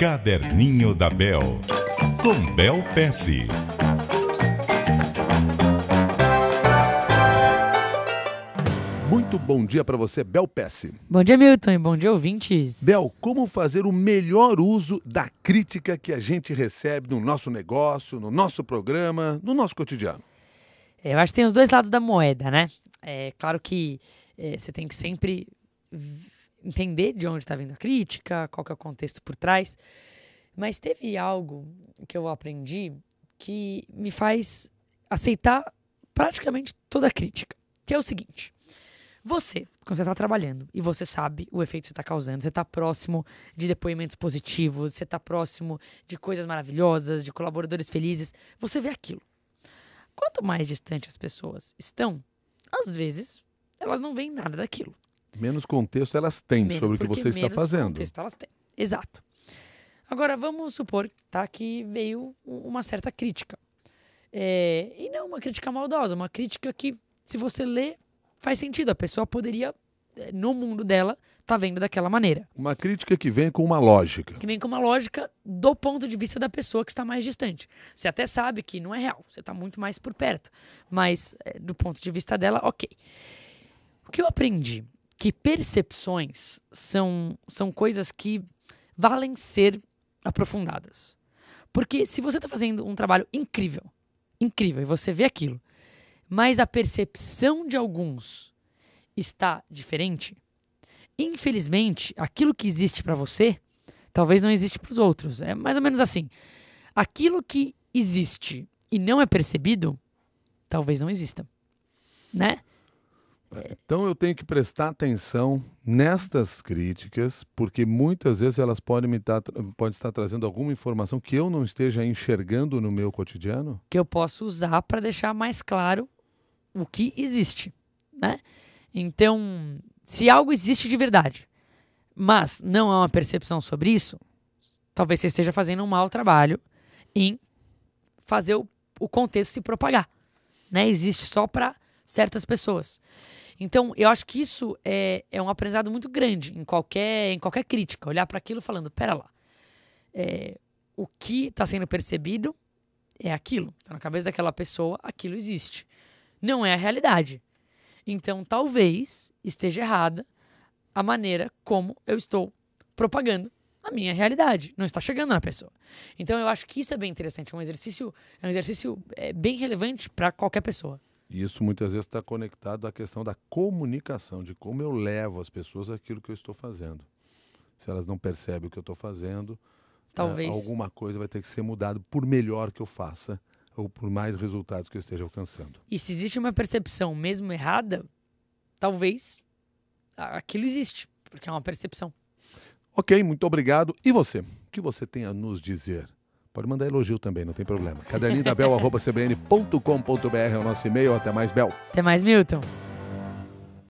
Caderninho da Bel, com Bel Pesce. Muito bom dia para você, Bel Pesce. Bom dia, Milton, e bom dia, ouvintes. Bel, como fazer o melhor uso da crítica que a gente recebe no nosso negócio, no nosso programa, no nosso cotidiano? É, eu acho que tem os dois lados da moeda, né? É claro que é, você tem que sempre entender de onde está vindo a crítica, qual que é o contexto por trás. Mas teve algo que eu aprendi que me faz aceitar praticamente toda a crítica, que é o seguinte. Você, quando você está trabalhando e você sabe o efeito que você está causando, você está próximo de depoimentos positivos, você está próximo de coisas maravilhosas, de colaboradores felizes, você vê aquilo. Quanto mais distante as pessoas estão, às vezes elas não veem nada daquilo. Menos contexto elas têm menos, sobre o que você está fazendo. Menos contexto elas têm. Exato. Agora, vamos supor tá, que veio uma certa crítica. É, e não uma crítica maldosa, uma crítica que, se você lê, faz sentido. A pessoa poderia, é, no mundo dela, tá vendo daquela maneira. Uma crítica que vem com uma lógica. Que vem com uma lógica do ponto de vista da pessoa que está mais distante. Você até sabe que não é real, você está muito mais por perto. Mas, é, do ponto de vista dela, ok. O que eu aprendi que percepções são, são coisas que valem ser aprofundadas. Porque se você está fazendo um trabalho incrível, incrível, e você vê aquilo, mas a percepção de alguns está diferente, infelizmente, aquilo que existe para você talvez não existe para os outros. É mais ou menos assim. Aquilo que existe e não é percebido, talvez não exista. Né? Então eu tenho que prestar atenção nestas críticas, porque muitas vezes elas podem, me podem estar trazendo alguma informação que eu não esteja enxergando no meu cotidiano? Que eu posso usar para deixar mais claro o que existe, né? Então, se algo existe de verdade, mas não há uma percepção sobre isso, talvez você esteja fazendo um mau trabalho em fazer o, o contexto se propagar, né? Existe só para certas pessoas. Então, eu acho que isso é, é um aprendizado muito grande em qualquer, em qualquer crítica. Olhar para aquilo falando, pera lá, é, o que está sendo percebido é aquilo. Tá na cabeça daquela pessoa, aquilo existe. Não é a realidade. Então, talvez esteja errada a maneira como eu estou propagando a minha realidade. Não está chegando na pessoa. Então, eu acho que isso é bem interessante. É um exercício, é um exercício é, bem relevante para qualquer pessoa. E isso muitas vezes está conectado à questão da comunicação, de como eu levo as pessoas aquilo que eu estou fazendo. Se elas não percebem o que eu estou fazendo, é, Talvez. É, alguma coisa vai ter que ser mudada, por melhor que eu faça, ou por mais resultados que eu esteja alcançando. E se existe uma percepção mesmo errada, talvez aquilo existe, porque é uma percepção. Ok, muito obrigado. E você? O que você tem a nos dizer? Pode mandar elogio também, não tem problema. Caderninho da Bel, arroba cbn.com.br é o nosso e-mail. Até mais, Bel. Até mais, Milton.